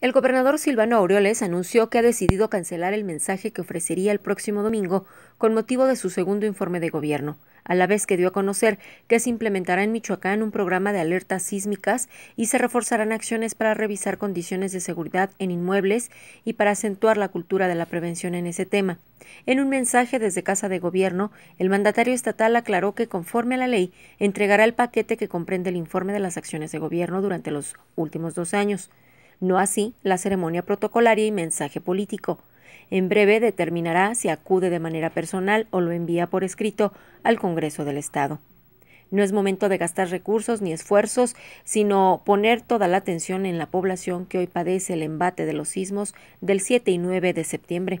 El gobernador Silvano Aureoles anunció que ha decidido cancelar el mensaje que ofrecería el próximo domingo con motivo de su segundo informe de gobierno, a la vez que dio a conocer que se implementará en Michoacán un programa de alertas sísmicas y se reforzarán acciones para revisar condiciones de seguridad en inmuebles y para acentuar la cultura de la prevención en ese tema. En un mensaje desde Casa de Gobierno, el mandatario estatal aclaró que conforme a la ley entregará el paquete que comprende el informe de las acciones de gobierno durante los últimos dos años no así la ceremonia protocolaria y mensaje político. En breve determinará si acude de manera personal o lo envía por escrito al Congreso del Estado. No es momento de gastar recursos ni esfuerzos, sino poner toda la atención en la población que hoy padece el embate de los sismos del 7 y 9 de septiembre.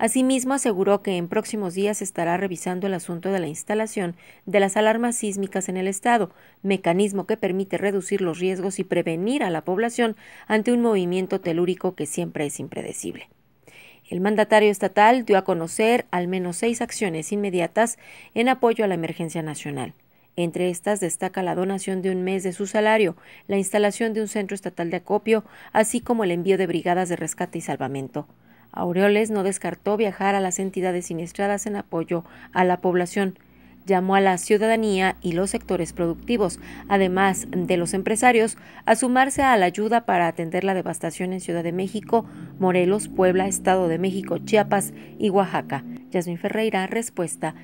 Asimismo, aseguró que en próximos días estará revisando el asunto de la instalación de las alarmas sísmicas en el Estado, mecanismo que permite reducir los riesgos y prevenir a la población ante un movimiento telúrico que siempre es impredecible. El mandatario estatal dio a conocer al menos seis acciones inmediatas en apoyo a la emergencia nacional. Entre estas destaca la donación de un mes de su salario, la instalación de un centro estatal de acopio, así como el envío de brigadas de rescate y salvamento. Aureoles no descartó viajar a las entidades siniestradas en apoyo a la población. Llamó a la ciudadanía y los sectores productivos, además de los empresarios, a sumarse a la ayuda para atender la devastación en Ciudad de México, Morelos, Puebla, Estado de México, Chiapas y Oaxaca. Yasmin Ferreira, respuesta.